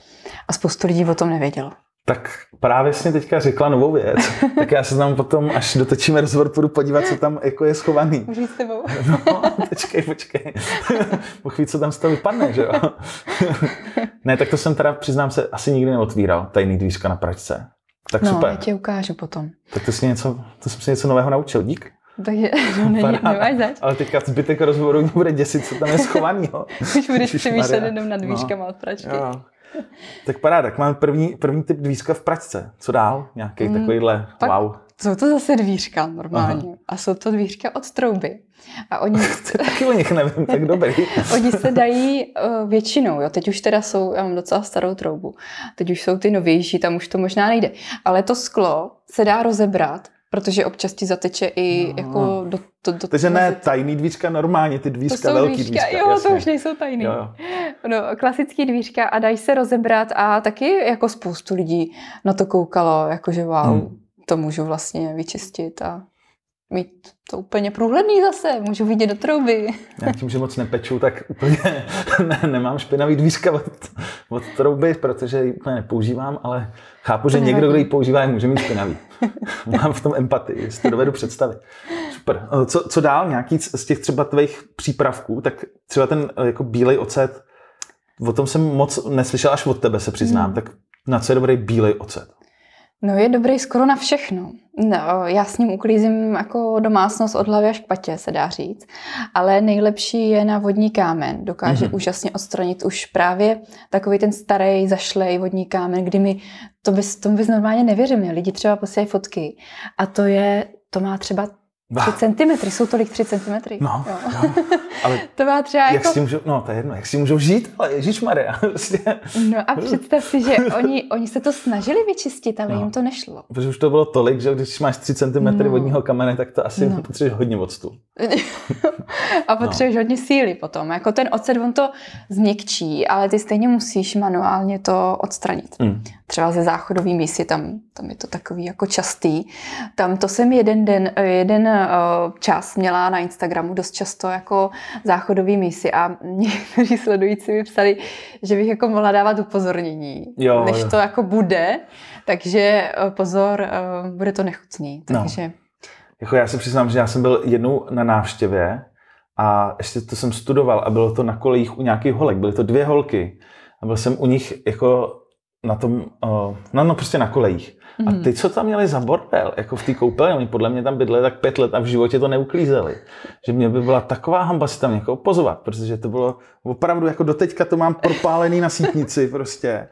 A spoustu lidí o tom nevědělo. Tak právě jsi teďka řekla novou věc, tak já se tam potom, až dotočíme rozhovor, půjdu podívat, co tam jako je schovaný. Můžu s tebou. No, počkej, počkej. Po chvíli, co tam z toho vypadne, že jo? ne, tak to jsem teda, přiznám se, asi nikdy neotvíral, tajný dvířka na pračce. Tak no, super. já ti ukážu potom. Tak to, jsi něco, to jsem si něco nového naučil, dík. Takže to no, není, nemáš zač. Ale teďka zbytek rozhovoru mě bude děsit, co tam je schovaného. Už budeš přemýšlet jenom nad výškama no. od pračky. Jo. Tak paráda, tak máme první, první typ dvířka v pračce. Co dál? Nějaký mm, takovýhle pak, wow. Jsou to zase dvířka normálně. Aha. A jsou to dvířka od trouby. A oni... taky o nich nevím, tak dobrý. oni se dají uh, většinou, jo. Teď už teda jsou, já mám docela starou troubu. Teď už jsou ty novější, tam už to možná nejde. Ale to sklo se dá rozebrat protože občas ti zateče i no. jako do, do, do Takže ne tajný dvířka, normálně ty dvířka, to velký dvířka. dvířka jo, jasně. to už nejsou tajný. Jo, jo. No, klasický dvířka a dají se rozebrat a taky jako spoustu lidí na to koukalo, jakože wow, hmm. to můžu vlastně vyčistit a mít to úplně průhledný zase, můžu vidět do trouby. Já tím, že moc nepeču, tak úplně ne, nemám špinavý dvířka od, od trouby, protože ji úplně nepoužívám, ale chápu, že někdo, kdo ji používá, je může mít špinavý. mám v tom empatii, si to dovedu představit. Super. Eh, co, co dál? Nějaký z těch třeba tvých přípravků, tak třeba ten eh, jako bílej ocet, o tom jsem moc neslyšel až od tebe, se přiznám, hmm. tak na co je dobrý bílej ocet? No je dobrý skoro na všechno. No, já s ním uklízím jako domácnost od hlavy až k patě, se dá říct. Ale nejlepší je na vodní kámen. Dokáže mm-hmm. úžasně odstranit už právě takový ten starý, zašlej vodní kámen, kdy mi, to bys, tomu bys normálně nevěřil. Lidi třeba posílají fotky a to je, to má třeba 3 centimetry, jsou tolik 3 centimetry. No, jo. No. Ale to má třeba jak jako... Si můžou, no, to je jedno, jak si můžou žít, ale Maria. vlastně. no a představ si, že oni, oni se to snažili vyčistit, ale no. jim to nešlo. Protože už to bylo tolik, že když máš 3 centimetry no. vodního kamene, tak to asi no. potřebuješ hodně octu. a no. potřebuješ no. hodně síly potom. Jako ten ocet, on to změkčí, ale ty stejně musíš manuálně to odstranit. Mm. Třeba ze záchodový mísy, tam, tam je to takový jako častý. Tam to jsem jeden den, jeden Eh, čas měla na Instagramu dost často jako záchodový mísy a někteří sledující mi psali, že bych jako mohla dávat upozornění, jo, než jo. to jako bude, takže eh, pozor, eh, bude to nechutný. No. Takže... No. Jako já se přiznám, že já jsem byl jednou na návštěvě a ještě to jsem studoval a bylo to na kolejích u nějakých holek, byly to dvě holky a byl jsem u nich jako na tom, no, no prostě na kolejích. A mhm. ty, co tam měli za bordel, jako v té koupelně, oni podle mě tam bydleli tak pět let a v životě to neuklízeli. Že mě by byla taková hamba si tam někoho jako pozvat, protože to bylo opravdu, jako doteďka to mám propálený na sítnici prostě.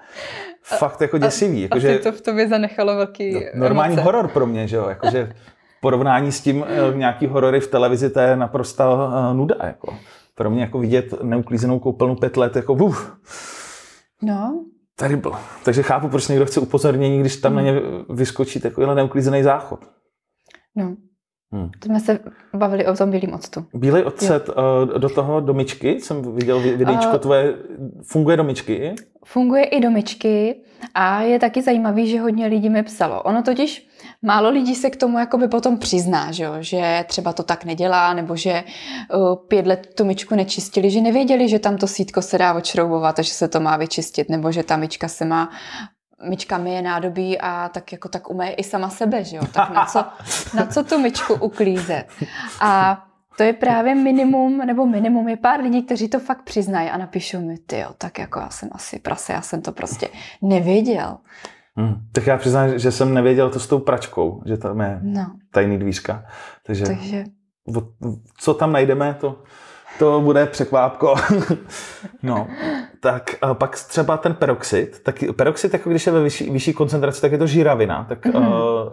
Fakt jako děsivý. Jako, a, že... to v tobě zanechalo velký no, Normální emoce. horor pro mě, že jo, jakože porovnání s tím eh, nějaký horory v televizi, to je naprosto eh, nuda, jako. Pro mě jako vidět neuklízenou koupelnu pět let, jako buf. No, Tady byl. Takže chápu, proč někdo chce upozornění, když tam mm. na ně vyskočí takovýhle neuklízený záchod. No. Hmm. To jsme se bavili o tom bílém octu. Bílý ocet jo. Eh, do toho domičky, jsem viděl videíčko uh, eh, tvoje, funguje domičky? Funguje i domičky a je taky zajímavý, že hodně lidí mi psalo. Ono totiž málo lidí se k tomu jakoby potom přizná, že, jo? že třeba to tak nedělá, nebo že uh, pět let tu myčku nečistili, že nevěděli, že tam to sítko se dá očroubovat a že se to má vyčistit, nebo že ta myčka se má myčka je nádobí a tak jako tak umeje i sama sebe, že jo? Tak na co, na co tu myčku uklízet? A to je právě minimum, nebo minimum je pár lidí, kteří to fakt přiznají a napíšou mi, ty jo, tak jako já jsem asi prase, prostě já jsem to prostě nevěděl. Hmm. Tak já přiznám, že jsem nevěděl to s tou pračkou, že tam je no. tajný dvířka. Takže, Takže co tam najdeme, to, to bude překvápko. no, tak a pak třeba ten peroxid. Tak peroxid, jako když je ve vyšší, vyšší koncentraci, tak je to žíravina. Tak mm-hmm.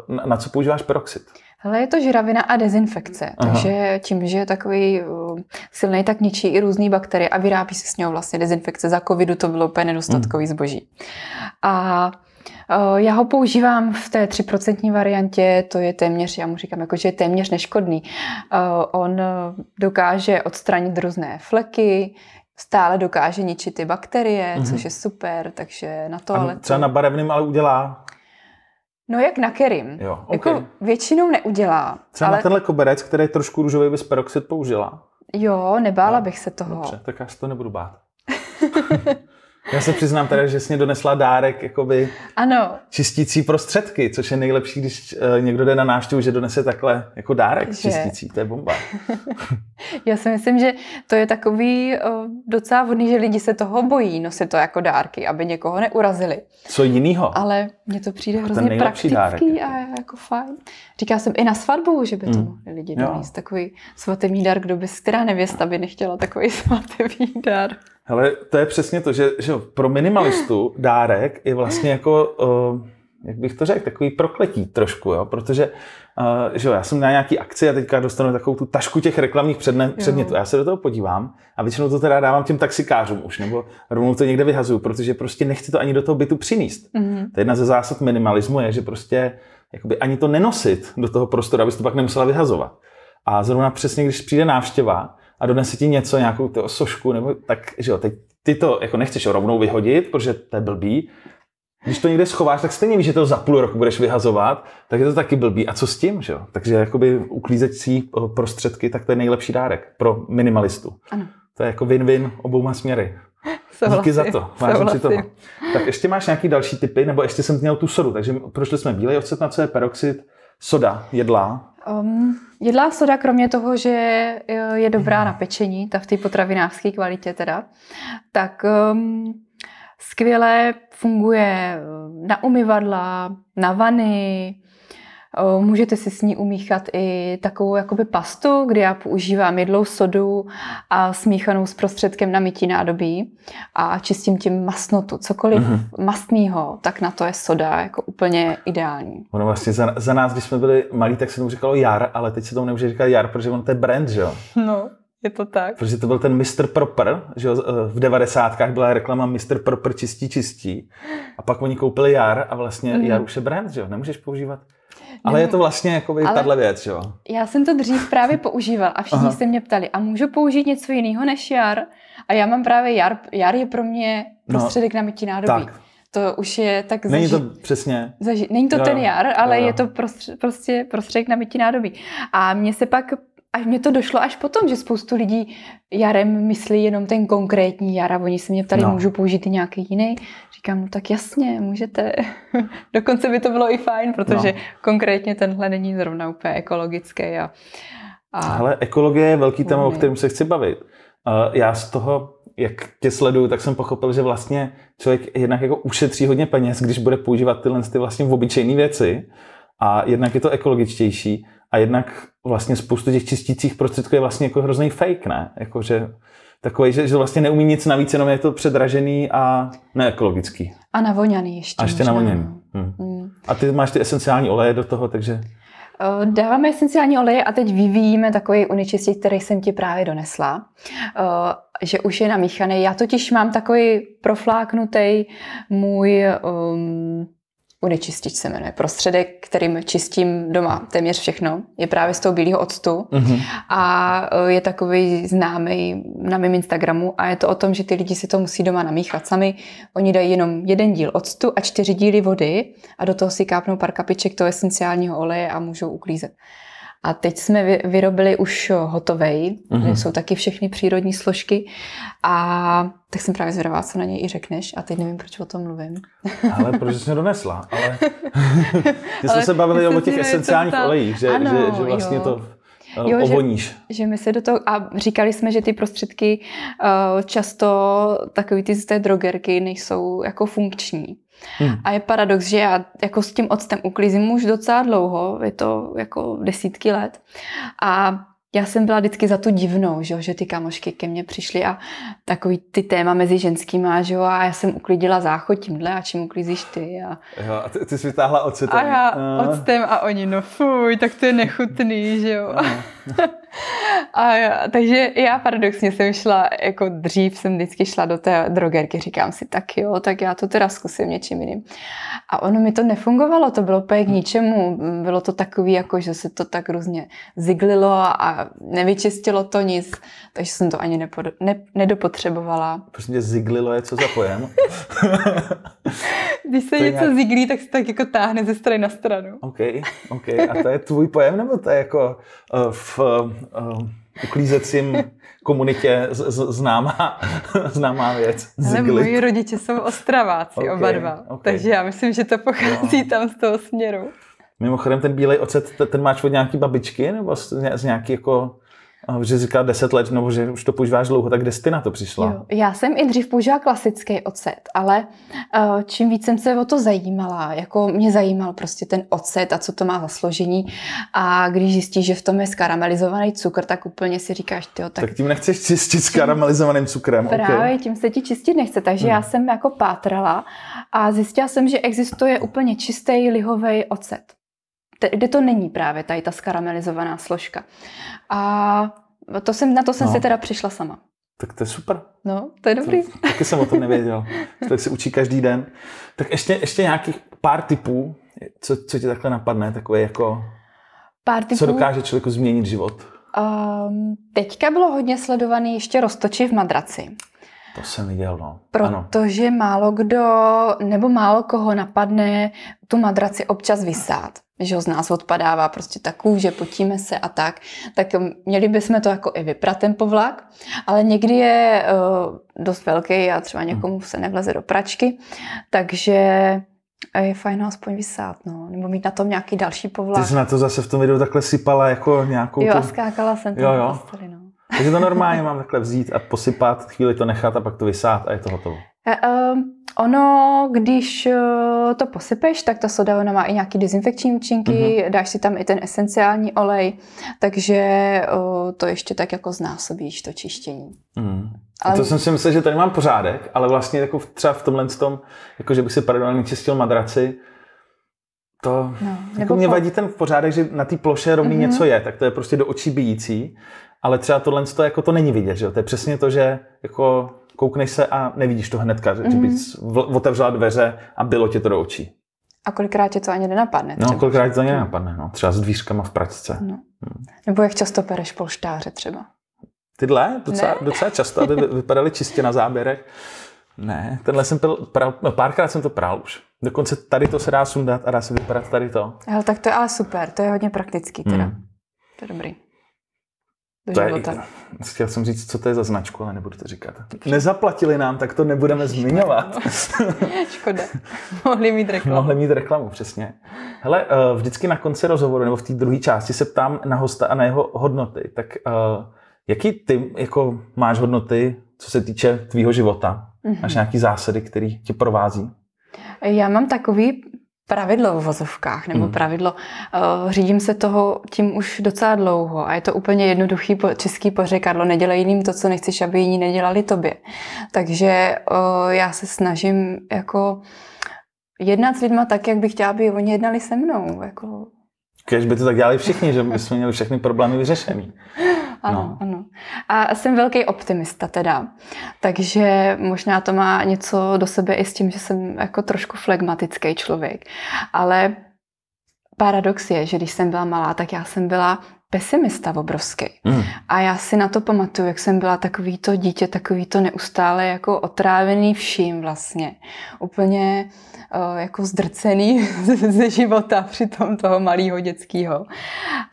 na, na co používáš peroxid? Ale je to žravina a dezinfekce, Aha. takže tím, že je takový uh, silný, tak ničí i různé bakterie a vyrábí se s něho vlastně dezinfekce. Za covidu to bylo úplně nedostatkový mm. zboží. A Eh, já ho používám v té 3% variantě, to je téměř, já mu říkám, jako, že je téměř neškodný. Eh, on eh, dokáže odstranit různé fleky, stále dokáže ničit ty bakterie, mm-hmm. což je super, takže na to ale. Třeba na barevným ale udělá? No jak na kerim. Jo, jako okay. Jako většinou neudělá. Třeba ale... na tenhle koberec, který je trošku růžový, bys peroxid použila? Jo, nebála no, bych se toho. Dobře, tak já se to nebudu bát. Já se přiznám teda, že jsi mě donesla dárek jakoby ano. čistící prostředky, což je nejlepší, když eh, někdo jde na návštěvu, že donese takhle jako dárek že... čistící. To je bomba. Já si myslím, že to je takový eh, docela vhodný, že lidi se toho bojí nosit to jako dárky, aby někoho neurazili. Co jiného? Ale mně to přijde jako hrozně praktický dárek, a jako. jako fajn. Říká jsem i na svatbu, že by to mm. mohli lidi donést. Takový svatební dar, kdo by, která nevěsta by nechtěla takový svatební dar. Ale to je přesně to, že, že pro minimalistu dárek je vlastně jako, eh, jak bych to řekl, takový prokletí trošku, jo? protože eh, že jo, já jsem na nějaký akci a teďka dostanu takovou tu tašku těch reklamních předne, předmětů. Já se do toho podívám a většinou to teda dávám těm taxikářům už, nebo rovnou to někde vyhazuju, protože prostě nechci to ani do toho bytu přinést. Mm-hmm. To je jedna ze zásad minimalismu, je, že prostě jakoby ani to nenosit do toho prostoru, abys to pak nemusela vyhazovat. A zrovna přesně, když přijde návštěva, a donese ti něco, nějakou to sošku, nebo tak, že jo, teď ty to jako nechceš rovnou vyhodit, protože to je blbý. Když to někde schováš, tak stejně víš, že to za půl roku budeš vyhazovat, tak je to taky blbý. A co s tím, že jo? Takže jakoby uklízecí eh, prostředky, tak to je nejlepší dárek pro minimalistu. Ano. To je jako win-win obouma směry. Souhlasím. Díky za to, vážím si toho. Tak ještě máš nějaký další typy, nebo ještě jsem měl tu sodu, takže prošli jsme bílej ocet, na co je peroxid, soda jedlá, Um, jedlá soda, kromě toho, že eh, je dobrá mhm. na pečení, ta v té potravinářské kvalitě teda, tak um, skvěle funguje eh, na umyvadla, na vany, Můžete si s ní umíchat i takovou jakoby pastu, kdy já používám jedlou sodu a smíchanou s prostředkem na mytí nádobí a čistím tím masnotu. Cokoliv mm-hmm. mastného, tak na to je soda jako úplně ideální. Ono vlastně za, za nás, když jsme byli malí, tak se tomu říkalo jar, ale teď se tomu nemůže říkat jar, protože on to je brand, že jo? No. Je to tak. Protože to byl ten Mr. Proper, že jo, eh, v devadesátkách byla reklama Mr. Proper čistí čistí. A pak oni koupili Jar a vlastně mm. Jar už je brand, že jo, nemůžeš používat ale je to vlastně jako ale tahle věc, jo? Já jsem to dřív právě používala a všichni Aha. se mě ptali, a můžu použít něco jiného než jar? A já mám právě jar, jar je pro mě no. prostředek no, na mytí nádobí. Tak. To už je tak zaži... Není to přesně. Zaži... Není to jo, ten jar, ale jo, jo. je to prostř- prostě prostředek na mytí nádobí. A mně se pak až mě to došlo až potom, že spoustu lidí jarem myslí jenom ten konkrétní jar a oni se mě ptali, no. můžu použít i nějaký jiný. Říkám, no tak jasně, můžete. Dokonce by to bylo i fajn, protože no. konkrétně tenhle není zrovna úplně ekologický. A, a Ale ekologie je velký téma, o kterém se chci bavit. Já z toho, jak tě sleduju, tak jsem pochopil, že vlastně člověk jednak jako ušetří hodně peněz, když bude používat tyhle ty vlastně obyčejné věci a jednak je to ekologičtější. A jednak vlastně spoustu těch čistících prostředků je vlastně jako hrozný fake, ne? Jako, že takový, že, že vlastně neumí nic navíc, jenom je to předražený a neekologický. A navoněný ještě. A ještě možná. navoňaný. No. Hmm. hmm. A ty máš ty esenciální oleje do toho, takže... Eh, dáváme esenciální oleje a teď vyvíjíme takový uničistit, který jsem ti právě donesla, eh, že už je namíchaný. Já totiž mám takový profláknutý můj um, Unečistič se jmenuje prostředek, kterým čistím doma téměř všechno. Je právě z toho bílého octu mm-hmm. a e, je takový známý na mém Instagramu a je to o tom, že ty lidi si to musí doma namíchat sami. Oni dají jenom jeden díl octu a čtyři díly vody a do toho si kápnou pár kapiček toho esenciálního oleje a můžou uklízet. A teď jsme vyrobili už hotovej, mm-hmm. jsou taky všechny přírodní složky a tak jsem právě zvědavá, co na něj i řekneš a teď nevím, proč o tom mluvím. Ale proč jsi mě donesla? Ale... My jsme ale se bavili o těch esenciálních olejích, že, ano, že, že vlastně jo. to Eh, jo, ovoníš. Že, že my se do toho, a říkali jsme, že ty prostředky uh, často takový ty z té drogerky nejsou jako funkční. Hmm. A je paradox, že já jako s tím octem uklízím už docela dlouho, je to jako desítky let. A já jsem byla vždycky za tu divnou, že, jo, že ty kamošky ke mně přišly a takový ty téma mezi ženskýma, že jo, a já jsem uklidila záchod tímhle a čím uklízíš ty. A, jo, a ty, ty jsi vytáhla ocetem. A já a... octem a oni, no fuj, tak to je nechutný, že jo. a, takže já paradoxně jsem šla, jako dřív jsem vždycky šla do té drogerky, říkám si, tak jo, tak já to teda zkusím něčím jiným. A ono mi to nefungovalo, to bylo úplně k ničemu. Bylo to takový, jako že se to tak různě ziglilo a nevyčistilo to nic, takže jsem to ani nepod, ne, nedopotřebovala. Prostě mě ziglilo je co za pojem? Když se to něco nějak... ziglí, tak se tak jako táhne ze strany na stranu. OK, OK. A to je tvůj pojem, nebo to je jako uh, eh, v uh, eh, uklízecím komunitě z, z, známá, známá věc. Ale moji rodiče jsou ostraváci okay, oba dva, okay. takže já myslím, že to pochází no. tam z toho směru. Mimochodem ten bílej ocet, ten máš od nějaký babičky nebo z, nějaký jako že říká 10 let, nebo že už to používáš dlouho, tak kde jsi ty na to přišla? Jo, já jsem i dřív používala klasický ocet, ale eh, čím víc jsem se o to zajímala, jako mě zajímal prostě ten ocet a co to má za složení a když zjistíš, že v tom je skaramelizovaný cukr, tak úplně si říkáš, ty tak... Tak tím nechceš čistit s karamelizovaným cukrem. Právě okay. tím se ti čistit nechce, takže hmm. já jsem jako pátrala a zjistila jsem, že existuje úplně čistý lihový ocet kde to není právě tady ta skaramelizovaná složka. A to jsem, na to jsem no. si teda přišla sama. Tak to je super. No, to je dobrý. To, taky jsem o tom nevěděl. to tak se učí každý den. Tak ještě, ještě nějakých pár typů, co, co ti takhle napadne, takové jako... Pár typů? Co dokáže člověku změnit život? Um, teďka bylo hodně sledovaný ještě roztoči v madraci. To jsem viděl, no. Protože ano. málo kdo, nebo málo koho napadne tu madraci občas vysát. Že ho z nás odpadává prostě ta kůže, potíme se a tak. Tak měli bychom to jako i vyprat ten povlak, ale někdy je uh, dost velký a třeba hm. někomu se nevleze do pračky, takže je fajn aspoň vysát, no. Nebo mít na tom nějaký další povlak. Ty jsi na to zase v tom videu takhle sypala jako nějakou... Jo, tu... a skákala jsem tam jo, jo. Posteli, no. Takže to normálně mám takhle vzít a posypat, chvíli to nechat a pak to vysát a je to hotovo. Um, ono, když e, to posypeš, tak ta soda ona má i nějaký dezinfekční účinky, mm-hmm. dáš si tam i ten esenciální olej, takže e, to ještě tak jako znásobíš to čištění. Mm. Ale... to jsem si myslel, že tady mám pořádek, ale vlastně jako třeba v tomhle tom, jako že bych si paralelně čistil madraci, to no, jako mě po... vadí ten pořádek, že na té ploše rovný mm-hmm. něco je, tak to je prostě do očí bijící ale třeba tohle to, jako to není vidět, že jo? To je přesně to, že jako koukneš se a nevidíš to hnedka, že, mm-hmm. že mhm. bys otevřela dveře a bylo ti to do očí. A kolikrát tě to ani nenapadne? No, třeba. No, kolikrát tě to ani nenapadne, no. Třeba s dvířkama v pračce. No. Hmm. Nebo jak často pereš polštáře třeba? Tyhle? Docela, docela často, aby vypadaly čistě na záběrech. Ne, tenhle jsem pil, pral, no, párkrát jsem to pral už. Dokonce tady to se dá sundat a dá se vypadat tady to. Hele, tak to je ale super, to je hodně praktický teda. Hmm. To je dobrý to Je, chtěl jsem říct, co to je za značku, ale nebudu to říkat. Nezaplatili nám, tak to nebudeme zmiňovat. Škoda. Mohli mít reklamu. Mohli mít reklamu, přesně. Hele, eh, vždycky na konci rozhovoru nebo v té druhé části se ptám na hosta a na jeho hodnoty. Tak eh, jaký ty jako máš hodnoty, co se týče tvýho života? Mm-hmm. Máš nějaký zásady, které tě provází? Já mám takový pravidlo v vozovkách nebo mm. pravidlo. Uh, řídím se toho tím už docela dlouho a je to úplně jednoduchý po, český pořekadlo. Nedělej jiným to, co nechceš, aby jiní nedělali tobě. Takže uh, já se snažím jako jednat s lidma tak, jak bych chtěla, aby oni jednali se mnou. Jako... Když by to tak dělali všichni, že bychom měli všechny problémy vyřešený. ano, no. ano. A jsem velký optimista teda. Takže možná to má něco do sebe i s tím, že jsem jako trošku flegmatický člověk. Ale paradox je, že když jsem byla malá, tak já jsem byla pesimista obrovský. Mm. A já si na to pamatuju, jak jsem byla takový to dítě, takový to neustále jako otrávený vším vlastně. Úplně uh, jako zdrcený ze života při tom toho malého dětského.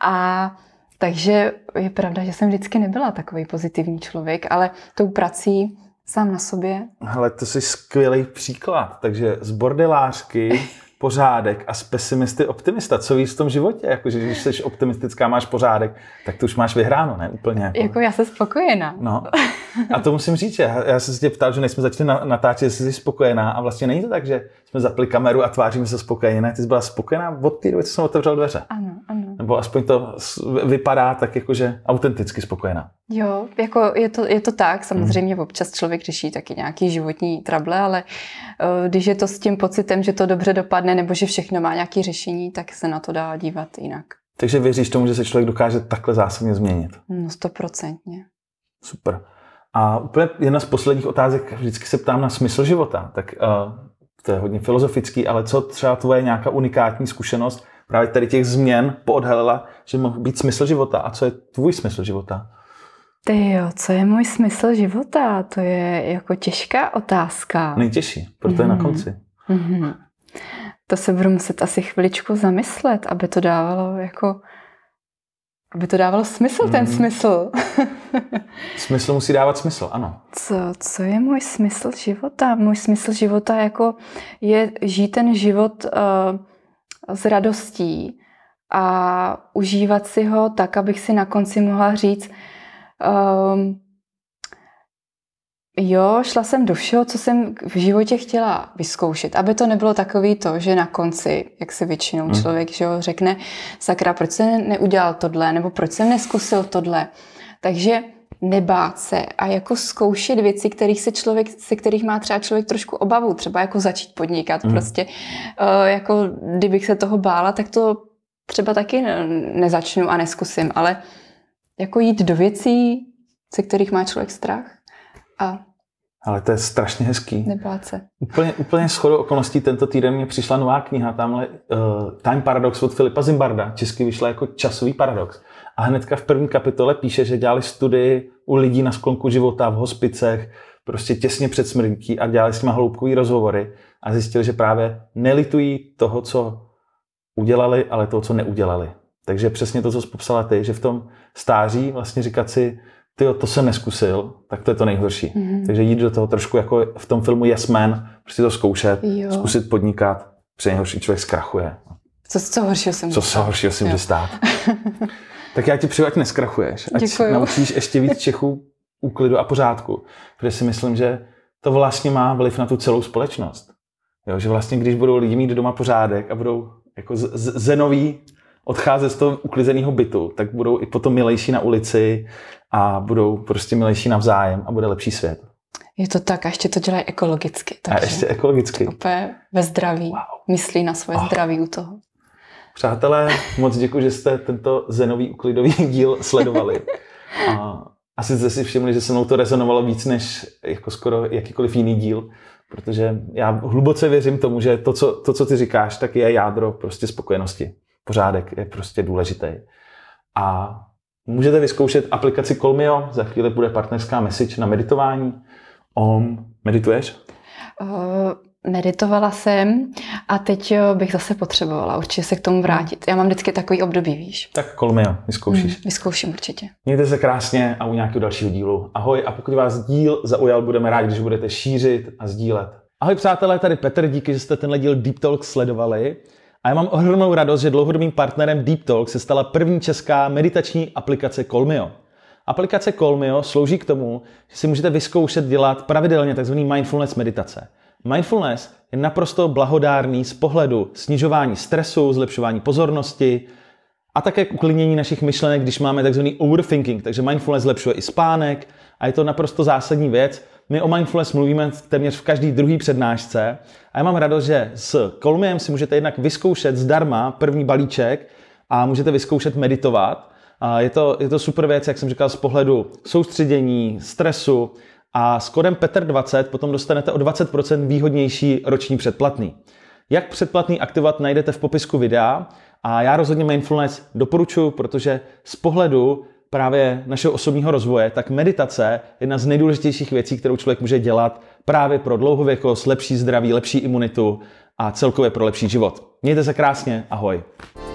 A takže je pravda, že jsem vždycky nebyla takový pozitivní člověk, ale tou prací sám na sobě. Hele, to jsi skvělý příklad. Takže z bordelářky pořádek a z pesimisty optimista. Co víš v tom životě? Jako, že když jsi optimistická, máš pořádek, tak to už máš vyhráno, ne? Úplně. Jako, jako já jsem spokojená. No. A to musím říct, já, já jsem se tě ptal, že nejsme začali natáčet, jestli jsi spokojená a vlastně není to tak, že jsme zapli kameru a tváříme se spokojeně. ty jsi byla spokojená od té doby, co jsem otevřel dveře. Ano, ano. Nebo aspoň to vypadá tak jakože autenticky spokojená. Jo, jako je to, je to tak. Samozřejmě mm. občas člověk řeší taky nějaký životní trable, ale eh, když je to s tím pocitem, že to dobře dopadne nebo že všechno má nějaké řešení, tak se na to dá dívat jinak. Takže věříš tomu, že se člověk dokáže takhle zásadně změnit? No stoprocentně. Super. A úplně jedna z posledních otázek, vždycky se ptám na smysl života. Tak uh, to je hodně filozofický, ale co třeba tvoje nějaká unikátní zkušenost, právě tady těch změn poodhalila, že mohl být smysl života. A co je tvůj smysl života? Ty jo, co je můj smysl života? To je jako těžká otázka. Nejtěžší, proto mm. je na mhm. konci. Mm-hmm. To se budu muset asi chviličku zamyslet, aby to dávalo jako aby to dávalo smysl, mm. ten mhm. smysl. smysl musí dávat smysl, ano. Co, co je můj smysl života? Můj smysl života jako je žít ten život uh, s radostí a užívat si ho tak, abych si na konci mohla říct, um, jo, šla jsem do všeho, co jsem v životě chtěla vyzkoušet, aby to nebylo takový to, že na konci, jak se většinou hmm. člověk že ho řekne, sakra, proč jsem neudělal tohle, nebo proč jsem neskusil tohle. Takže nebát se a jako zkoušet věci, kterých se člověk, se kterých má třeba člověk trošku obavu, třeba jako začít podnikat mm. prostě. Eh, jako kdybych se toho bála, tak to třeba taky nezačnu a neskusím, ale jako jít do věcí, se kterých má člověk strach a ale to je strašně hezký. Nebát se. Úplně, úplně shodou okolností tento týden mě přišla nová kniha, tamhle uh, Time Paradox od Filipa Zimbarda, česky vyšla jako Časový paradox. A hnedka v první kapitole píše, že dělali studii u lidí na sklonku života v hospicech, prostě těsně před smrtí a dělali s nimi hloubkový rozhovory a zjistili, že právě nelitují toho, co udělali, ale toho, co neudělali. Takže přesně to, co jsi popsala ty, že v tom stáří vlastně říkat si, ty to jsem neskusil, tak to je to nejhorší. Mm-hmm. Takže jít do toho trošku jako v tom filmu Yes Man, prostě to zkoušet, jo. zkusit podnikat, protože nejhorší člověk zkrachuje. Co, co horšího se může Co se horšího se může stát. Tak já ti přeju, ať neskrachuješ. Ať Děkuju. naučíš ještě víc Čechů úklidu a pořádku. Protože si myslím, že to vlastně má vliv na tu celou společnost. Jo, že vlastně, když budou lidi mít doma pořádek a budou jako zenový odcházet z toho uklizeného bytu, tak budou i potom milejší na ulici a budou prostě milejší navzájem a bude lepší svět. Je to tak a ještě to dělají ekologicky. Takže a ještě ekologicky. Úplně ve zdraví. Wow. Myslí na svoje oh. zdraví u toho. Přátelé, moc děkuji, že jste tento zenový uklidový díl sledovali. A asi jste si všimli, že se mnou to rezonovalo víc než jako skoro jakýkoliv jiný díl, protože já hluboce věřím tomu, že to co, to, co ty říkáš, tak je jádro prostě spokojenosti. Pořádek je prostě důležitý. A můžete vyzkoušet aplikaci Kolmio, za chvíli bude partnerská message na meditování. Om, medituješ? Uh, meditovala jsem a teď eh, bych zase potřebovala určitě se k tomu vrátit. Já mám vždycky takový období, víš. Tak kolmia, vyzkoušíš. Hmm, vyzkouším určitě. Mějte se krásně a u nějakého dalšího dílu. Ahoj a pokud vás díl zaujal, budeme rádi, když budete šířit a sdílet. Ahoj přátelé, tady Petr, díky, že jste tenhle díl Deep Talk sledovali. A já mám ohromnou radost, že dlouhodobým partnerem Deep Talk se stala první česká meditační aplikace Kolmio. Aplikace Kolmio slouží k tomu, že si můžete vyzkoušet dělat pravidelně tzv. mindfulness meditace – Mindfulness je naprosto blahodárný z pohledu snižování stresu, zlepšování pozornosti a také k uklidnění našich myšlenek, když máme takzvaný overthinking. Takže mindfulness zlepšuje i spánek a je to naprosto zásadní věc. My o mindfulness mluvíme téměř v každý druhý přednášce a já mám radost, že s Kolmiem si můžete jednak vyzkoušet zdarma první balíček a můžete vyzkoušet meditovat. Je to, je to super věc, jak jsem říkal, z pohledu soustředění, stresu a s kodem PETER20 potom dostanete o 20% výhodnější roční předplatný. Jak předplatný aktivovat najdete v popisku videa a já rozhodně Mindfulness doporučuji, protože z pohledu právě našeho osobního rozvoje, tak meditace je jedna z nejdůležitějších věcí, kterou člověk může dělat právě pro dlouhověkost, lepší zdraví, lepší imunitu a celkově pro lepší život. Mějte se krásně, ahoj.